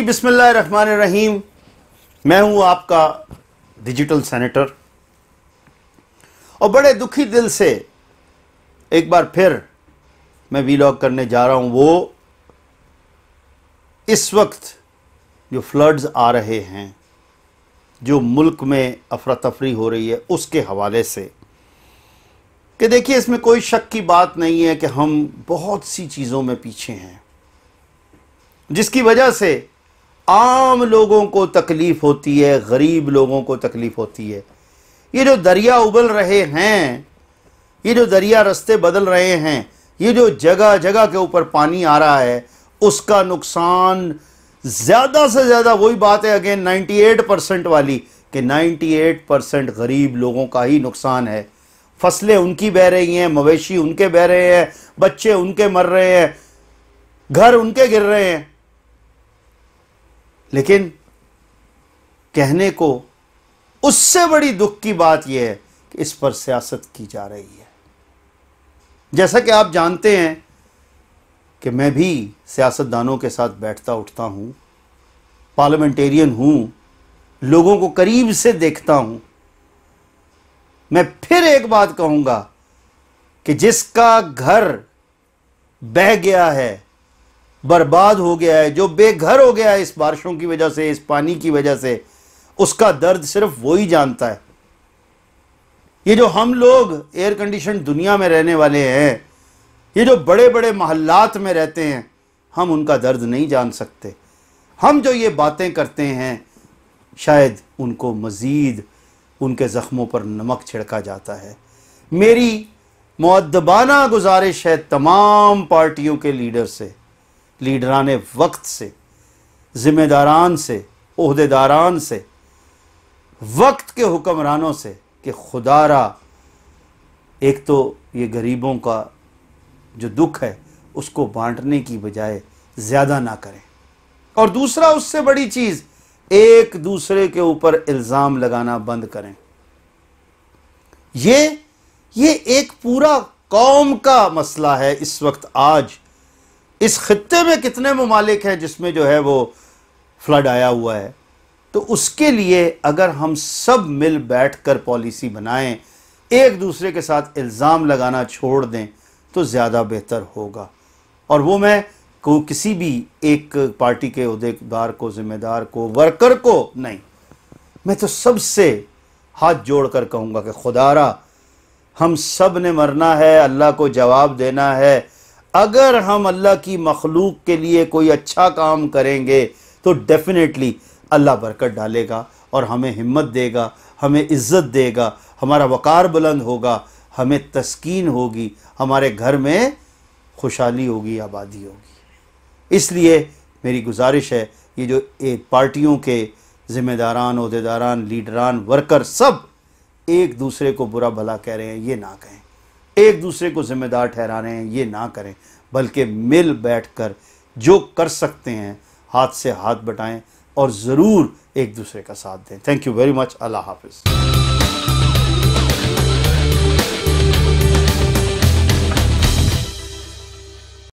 रहीम मैं हूं आपका डिजिटल सेनेटर और बड़े दुखी दिल से एक बार फिर मैं वीलॉग करने जा रहा हूं वो इस वक्त जो फ्लड्स आ रहे हैं जो मुल्क में अफरा तफरी हो रही है उसके हवाले से कि देखिए इसमें कोई शक की बात नहीं है कि हम बहुत सी चीज़ों में पीछे हैं जिसकी वजह से आम लोगों को तकलीफ़ होती है गरीब लोगों को तकलीफ़ होती है ये जो दरिया उबल रहे हैं ये जो दरिया रस्ते बदल रहे हैं ये जो जगह जगह के ऊपर पानी आ रहा है उसका नुकसान ज़्यादा से ज़्यादा वही बात है अगेन 98 परसेंट वाली कि 98 परसेंट गरीब लोगों का ही नुकसान है फसलें उनकी बह रही हैं मवेशी उनके बह रहे हैं बच्चे उनके मर रहे हैं घर उनके गिर रहे हैं लेकिन कहने को उससे बड़ी दुख की बात यह है कि इस पर सियासत की जा रही है जैसा कि आप जानते हैं कि मैं भी सियासतदानों के साथ बैठता उठता हूं पार्लियामेंटेरियन हूं लोगों को करीब से देखता हूं मैं फिर एक बात कहूंगा कि जिसका घर बह गया है बर्बाद हो गया है जो बेघर हो गया है इस बारिशों की वजह से इस पानी की वजह से उसका दर्द सिर्फ वो ही जानता है ये जो हम लोग एयर कंडीशन दुनिया में रहने वाले हैं ये जो बड़े बड़े महल्लात में रहते हैं हम उनका दर्द नहीं जान सकते हम जो ये बातें करते हैं शायद उनको मज़ीद उनके ज़ख्मों पर नमक छिड़का जाता है मेरी मुद्दबाना गुजारिश है तमाम पार्टियों के लीडर से लीडरान वक्त से ज़िम्मेदारान से अहदेदारान से वक्त के हुक्मरानों से कि खुदारा एक तो ये गरीबों का जो दुख है उसको बांटने की बजाय ज़्यादा ना करें और दूसरा उससे बड़ी चीज़ एक दूसरे के ऊपर इल्ज़ाम लगाना बंद करें ये ये एक पूरा कौम का मसला है इस वक्त आज इस ख़त्े में कितने ममालिक हैं जिसमें जो है वो फ्लड आया हुआ है तो उसके लिए अगर हम सब मिल बैठ कर पॉलिसी बनाएं एक दूसरे के साथ इल्ज़ाम लगाना छोड़ दें तो ज़्यादा बेहतर होगा और वो मैं को किसी भी एक पार्टी के अहदेदार को ज़िम्मेदार को वर्कर को नहीं मैं तो सबसे हाथ जोड़ कर कहूँगा कि खुदारा हम सब ने मरना है अल्लाह को जवाब देना है अगर हम अल्लाह की मखलूक के लिए कोई अच्छा काम करेंगे तो डेफिनेटली अल्लाह बरकत डालेगा और हमें हिम्मत देगा हमें इज़्ज़त देगा हमारा वक़ार बुलंद होगा हमें तस्कीन होगी हमारे घर में खुशहाली होगी आबादी होगी इसलिए मेरी गुजारिश है ये जो एक पार्टियों के ज़िम्मेदारान अहदेदारान लीडरान वर्कर सब एक दूसरे को बुरा भला कह रहे हैं ये ना कहें एक दूसरे को ज़िम्मेदार ठहरा रहे हैं ये ना करें बल्कि मिल बैठकर जो कर सकते हैं हाथ से हाथ बटाएं और ज़रूर एक दूसरे का साथ दें थैंक यू वेरी मच अल्लाह हाफिज़